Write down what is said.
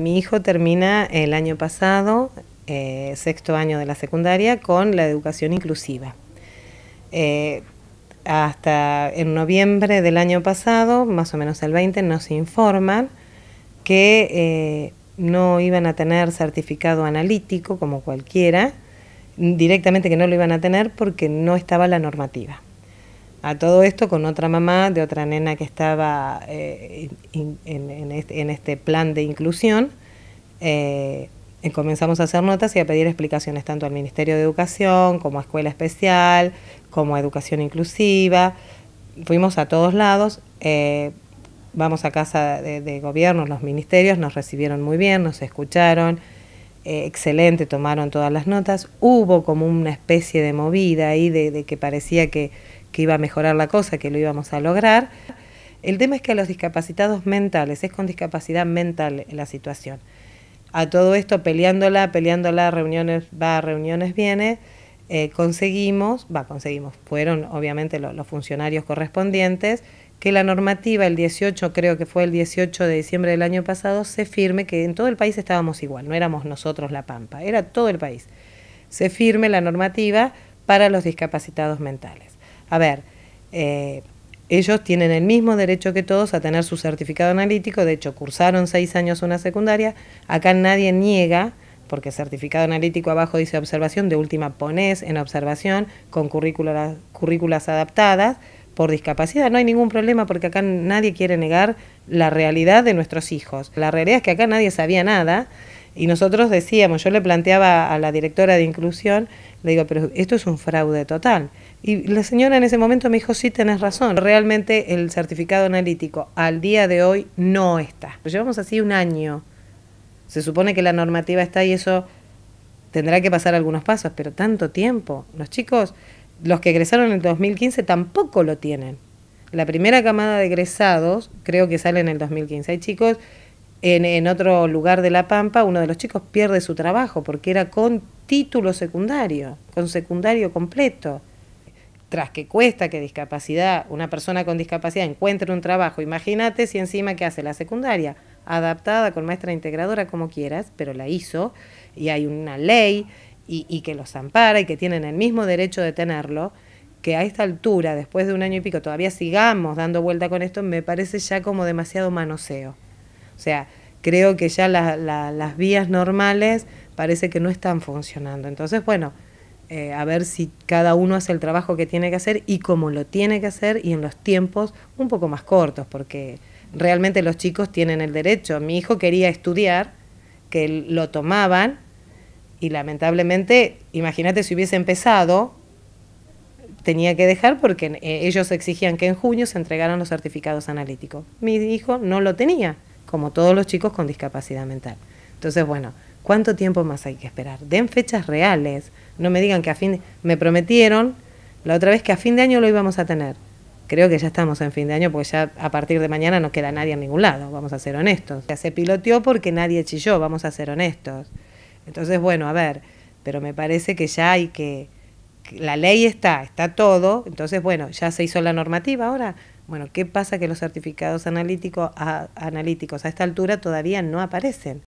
Mi hijo termina el año pasado, eh, sexto año de la secundaria, con la educación inclusiva. Eh, hasta en noviembre del año pasado, más o menos el 20, nos informan que eh, no iban a tener certificado analítico como cualquiera, directamente que no lo iban a tener porque no estaba la normativa a todo esto con otra mamá de otra nena que estaba eh, este, en, este, plan de inclusión, eh, comenzamos a hacer notas y a pedir explicaciones tanto al Ministerio de Educación como a Escuela Especial, como a Educación Inclusiva. Fuimos a todos lados, eh, vamos a casa de, gobiernos, los ministerios nos recibieron muy bien, nos escucharon. excelente, tomaron todas las notas. Hubo como una especie de movida ahí de que parecía que que iba a mejorar la cosa, que lo íbamos a lograr. El tema es que a los discapacitados mentales, es con discapacidad mental la situación. A todo esto peleándola, peleándola, reuniones va, reuniones viene, eh, conseguimos, va, conseguimos, fueron obviamente los funcionarios correspondientes, que la normativa, el 18, creo que fue el 18 de diciembre del año pasado, se firme que en todo el país estábamos igual, no éramos nosotros la Pampa, era todo el país. Se firme la normativa para los discapacitados mentales a ver, eh, ellos tienen el mismo derecho que todos a tener su certificado analítico, de hecho cursaron seis años una secundaria, acá nadie niega, porque certificado analítico abajo dice observación, de última pones en observación con currículas adaptadas por discapacidad, no hay ningún problema porque acá nadie quiere negar la realidad de nuestros hijos. La realidad es que acá nadie sabía nada y nosotros decíamos, yo le planteaba a la directora de inclusión, le digo, pero esto es un fraude total. Y la señora en ese momento me dijo, sí, tenés razón, realmente el certificado analítico al día de hoy no está. Pues llevamos así un año. Se supone que la normativa está y eso tendrá que pasar algunos pasos, pero tanto tiempo. Los chicos, los que egresaron en el 2015 tampoco lo tienen. La primera camada de egresados creo que sale en el 2015. Hay chicos en, otro lugar de La Pampa, uno de los chicos pierde su trabajo porque era con título secundario, con secundario completo. Tras que cuesta que discapacidad, una persona con discapacidad encuentre un trabajo, imagínate si encima que hace la secundaria, adaptada con maestra integradora como quieras, pero la hizo y hay una ley y, y que los ampara y que tienen el mismo derecho de tenerlo que a esta altura, después de un año y pico, todavía sigamos dando vuelta con esto, me parece ya como demasiado manoseo. O sea, creo que ya las vías normales parece que no están funcionando. Entonces, bueno, eh, a ver si cada uno hace el trabajo que tiene que hacer y cómo lo tiene que hacer y en los tiempos un poco más cortos, porque realmente los chicos tienen el derecho. Mi hijo quería estudiar, que lo tomaban y lamentablemente, imagínate si hubiese empezado, tenía que dejar porque eh, ellos exigían que en junio se entregaran los certificados analíticos. Mi hijo no lo tenía como todos los chicos con discapacidad mental. Entonces, bueno, ¿cuánto tiempo más hay que esperar? Den fechas reales, no me digan que a fin de... Me prometieron la otra vez que a fin de año lo íbamos a tener. Creo que ya estamos en fin de año porque ya a partir de mañana no queda nadie en ningún lado, vamos a ser honestos. Ya Se piloteó porque nadie chilló, vamos a ser honestos. Entonces, bueno, a ver, pero me parece que ya hay que la ley está, está todo, entonces bueno, ya se hizo la normativa ahora. Bueno, ¿qué pasa que los certificados analíticos a, analíticos a esta altura todavía no aparecen?